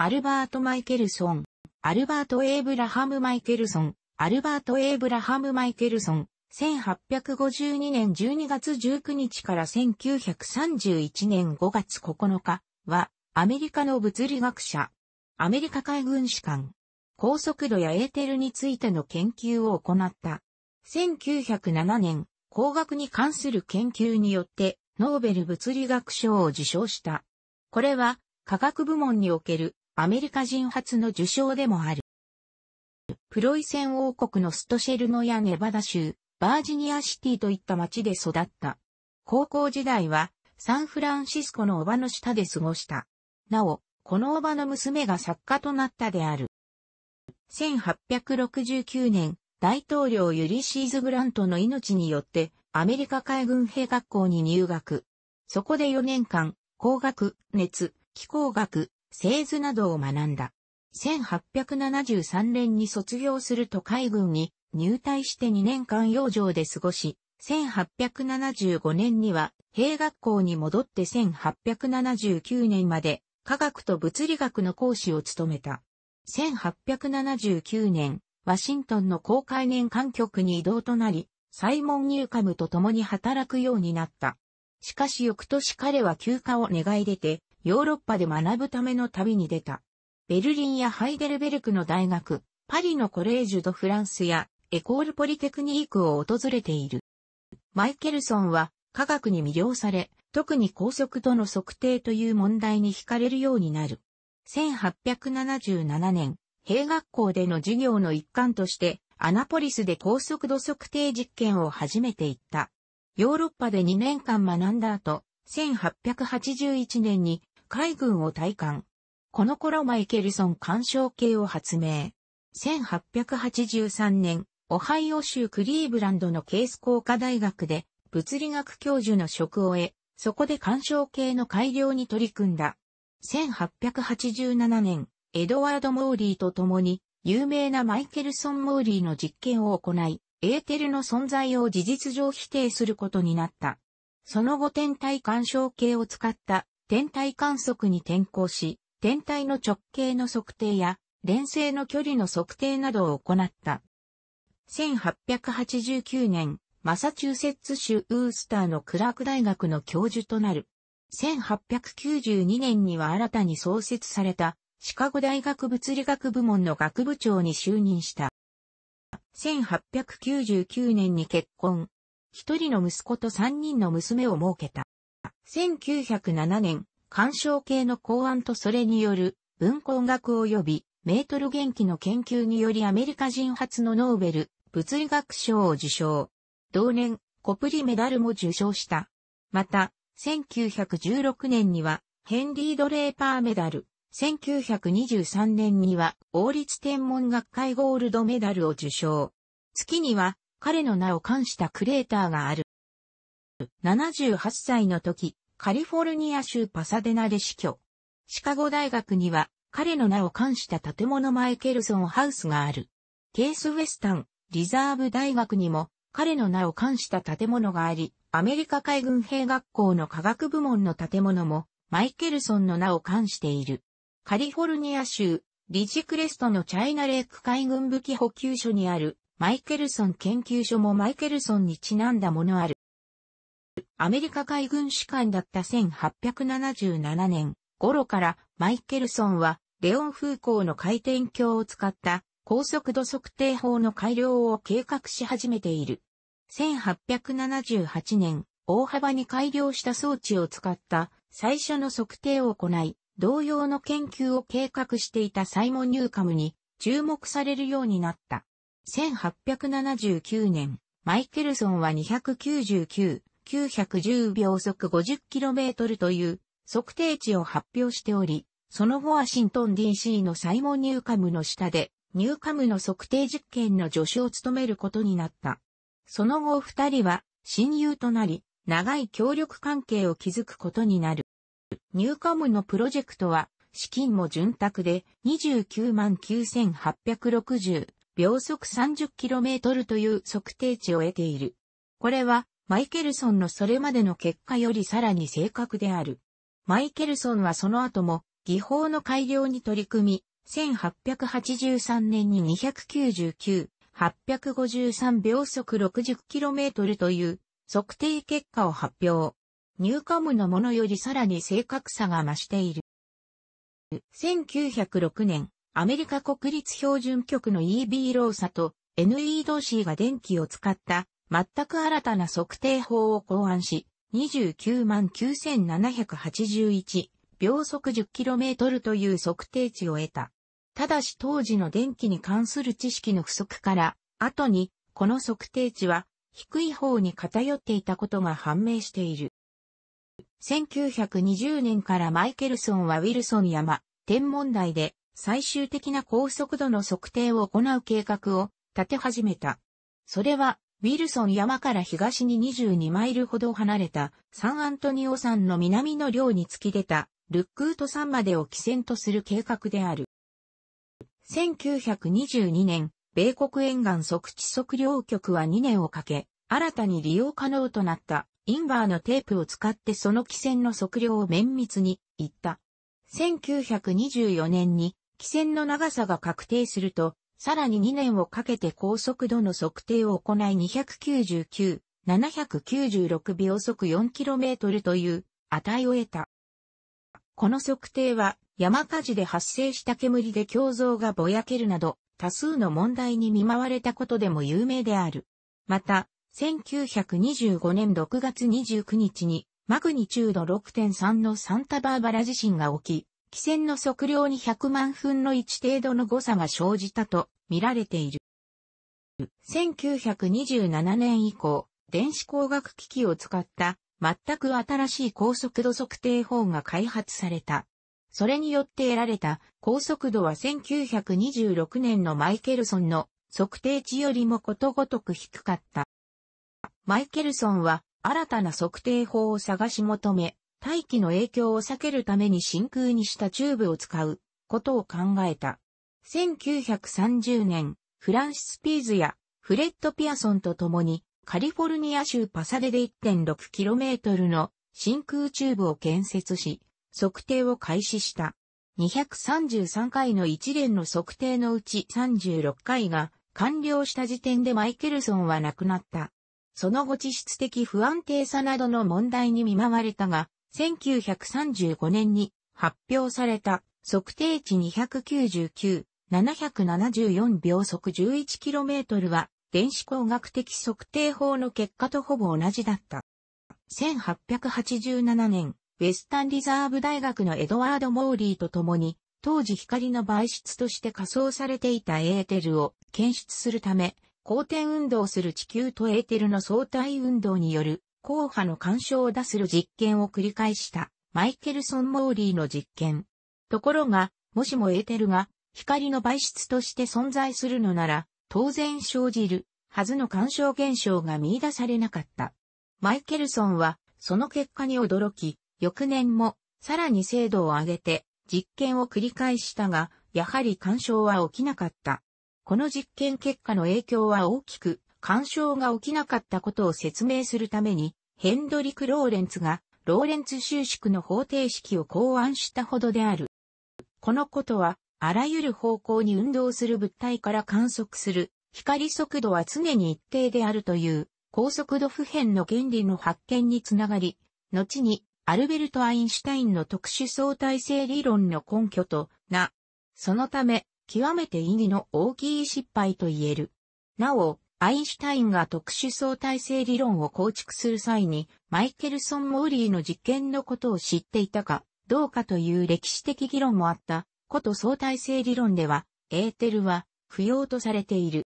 アルバート・マイケルソン、アルバート・エイブラハム・マイケルソン、アルバート・エイブラハム・マイケルソン、1852年12月19日から1931年5月9日は、アメリカの物理学者、アメリカ海軍士官、高速度やエーテルについての研究を行った。1907年、工学に関する研究によって、ノーベル物理学賞を受賞した。これは、科学部門におけるアメリカ人初の受賞でもある。プロイセン王国のストシェルノやネバダ州、バージニアシティといった町で育った。高校時代はサンフランシスコのおばの下で過ごした。なお、このおばの娘が作家となったである。1869年、大統領ユリシーズ・グラントの命によってアメリカ海軍兵学校に入学。そこで4年間、工学、熱、気候学、製図などを学んだ。1873年に卒業すると海軍に入隊して2年間養生で過ごし、1875年には兵学校に戻って1879年まで科学と物理学の講師を務めた。1879年、ワシントンの公開年間局に移動となり、サイモン・ニューカムと共に働くようになった。しかし翌年彼は休暇を願い出て、ヨーロッパで学ぶための旅に出た。ベルリンやハイデルベルクの大学、パリのコレージュ・ド・フランスやエコール・ポリテクニークを訪れている。マイケルソンは科学に魅了され、特に高速度の測定という問題に惹かれるようになる。1877年、兵学校での授業の一環として、アナポリスで高速度測定実験を始めていった。ヨーロッパで2年間学んだ後、1881年に海軍を退官。この頃マイケルソン干渉系を発明。1883年、オハイオ州クリーブランドのケース工科大学で物理学教授の職を得、そこで干渉系の改良に取り組んだ。1887年、エドワード・モーリーと共に有名なマイケルソン・モーリーの実験を行い、エーテルの存在を事実上否定することになった。その後天体干渉計を使った天体観測に転向し、天体の直径の測定や、連星の距離の測定などを行った。1889年、マサチューセッツ州ウースターのクラーク大学の教授となる。1892年には新たに創設されたシカゴ大学物理学部門の学部長に就任した。1899年に結婚、一人の息子と三人の娘を設けた。1907年、干渉系の考案とそれによる文工学及びメートル元気の研究によりアメリカ人初のノーベル物理学賞を受賞。同年、コプリメダルも受賞した。また、1916年にはヘンリー・ドレーパーメダル、1923年には王立天文学会ゴールドメダルを受賞。月には彼の名を冠したクレーターがある。78歳の時、カリフォルニア州パサデナで死去。シカゴ大学には、彼の名を冠した建物マイケルソンハウスがある。ケースウェスタン、リザーブ大学にも、彼の名を冠した建物があり、アメリカ海軍兵学校の科学部門の建物も、マイケルソンの名を冠している。カリフォルニア州、リジクレストのチャイナレーク海軍武器補給所にあるマイケルソン研究所もマイケルソンにちなんだものある。アメリカ海軍士官だった1877年頃からマイケルソンはレオン風光の回転鏡を使った高速度測定法の改良を計画し始めている。1878年、大幅に改良した装置を使った最初の測定を行い、同様の研究を計画していたサイモン・ニューカムに注目されるようになった。1879年、マイケルソンは299、910秒速 50km という測定値を発表しており、その後ワシントン DC のサイモン・ニューカムの下で、ニューカムの測定実験の助手を務めることになった。その後二人は親友となり、長い協力関係を築くことになる。ニューカムのプロジェクトは、資金も潤沢で29万9860、秒速 30km という測定値を得ている。これは、マイケルソンのそれまでの結果よりさらに正確である。マイケルソンはその後も、技法の改良に取り組み、1883年に299、853秒速 60km という測定結果を発表。ニューカムのものよりさらに正確さが増している。1906年、アメリカ国立標準局の EB ローサと NE 同士が電気を使った全く新たな測定法を考案し、299,781秒速 10km という測定値を得た。ただし当時の電気に関する知識の不足から、後にこの測定値は低い方に偏っていたことが判明している。1920年からマイケルソンはウィルソン山天文台で最終的な高速度の測定を行う計画を立て始めた。それは、ウィルソン山から東に22マイルほど離れたサンアントニオ山の南の領に突き出たルックート山までを起線とする計画である。1922年、米国沿岸測地測量局は2年をかけ、新たに利用可能となったインバーのテープを使ってその汽船の測量を綿密に行った。1924年に気線の長さが確定すると、さらに2年をかけて高速度の測定を行い299、796秒速 4km という値を得た。この測定は山火事で発生した煙で胸像がぼやけるなど多数の問題に見舞われたことでも有名である。また、1925年6月29日にマグニチュード6.3のサンタバーバラ地震が起き、気船の測量に100万分の1程度の誤差が生じたと見られている。1927年以降、電子工学機器を使った全く新しい高速度測定法が開発された。それによって得られた高速度は1926年のマイケルソンの測定値よりもことごとく低かった。マイケルソンは新たな測定法を探し求め、大気の影響を避けるために真空にしたチューブを使うことを考えた。1930年、フランシス・ピーズやフレッド・ピアソンと共にカリフォルニア州パサデで 1.6km の真空チューブを建設し、測定を開始した。233回の一連の測定のうち36回が完了した時点でマイケルソンは亡くなった。その後地質的不安定さなどの問題に見舞われたが、1935年に発表された測定値299、774秒速 11km は電子工学的測定法の結果とほぼ同じだった。1887年、ウェスタンリザーブ大学のエドワード・モーリーと共に、当時光の媒質として仮想されていたエーテルを検出するため、光転運動する地球とエーテルの相対運動による硬派の干渉を出する実験を繰り返したマイケルソン・モーリーの実験。ところが、もしもエーテルが光の媒質として存在するのなら、当然生じるはずの干渉現象が見出されなかった。マイケルソンは、その結果に驚き、翌年も、さらに精度を上げて、実験を繰り返したが、やはり干渉は起きなかった。この実験結果の影響は大きく、干渉が起きなかったことを説明するために、ヘンドリク・ローレンツが、ローレンツ収縮の方程式を考案したほどである。このことは、あらゆる方向に運動する物体から観測する光速度は常に一定であるという高速度普遍の原理の発見につながり、後にアルベルト・アインシュタインの特殊相対性理論の根拠とな。そのため、極めて意義の大きい失敗と言える。なお、アインシュタインが特殊相対性理論を構築する際に、マイケルソン・モーリーの実験のことを知っていたか、どうかという歴史的議論もあった、こと相対性理論では、エーテルは不要とされている。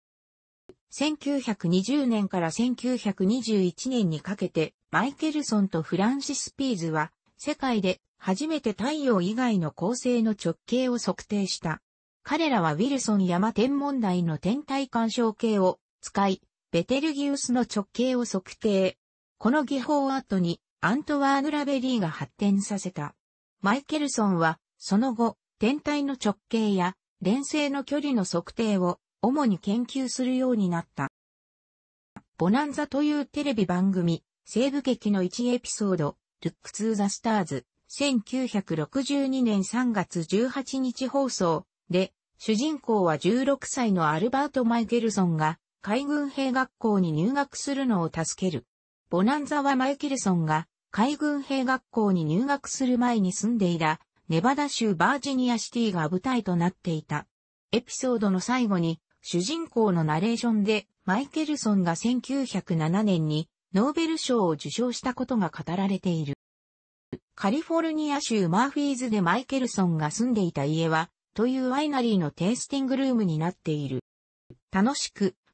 1920年から1921年にかけて、マイケルソンとフランシス・ピーズは、世界で初めて太陽以外の恒星の直径を測定した。彼らはウィルソン山天文台の天体干渉計を使い、ベテルギウスの直径を測定。この技法を後にアントワーヌ・ラベリーが発展させた。マイケルソンは、その後、天体の直径や連星の距離の測定を主に研究するようになった。ボナンザというテレビ番組、西部劇の1エピソード、ルック・ツー・ザ・スターズ、1962年3月18日放送で、主人公は16歳のアルバート・マイケルソンが、海軍兵学校に入学するのを助ける。ボナンザはマイケルソンが海軍兵学校に入学する前に住んでいたネバダ州バージニアシティが舞台となっていた。エピソードの最後に主人公のナレーションでマイケルソンが1907年にノーベル賞を受賞したことが語られている。カリフォルニア州マーフィーズでマイケルソンが住んでいた家は、というワイナリーのテイスティングルームになっている。楽しく、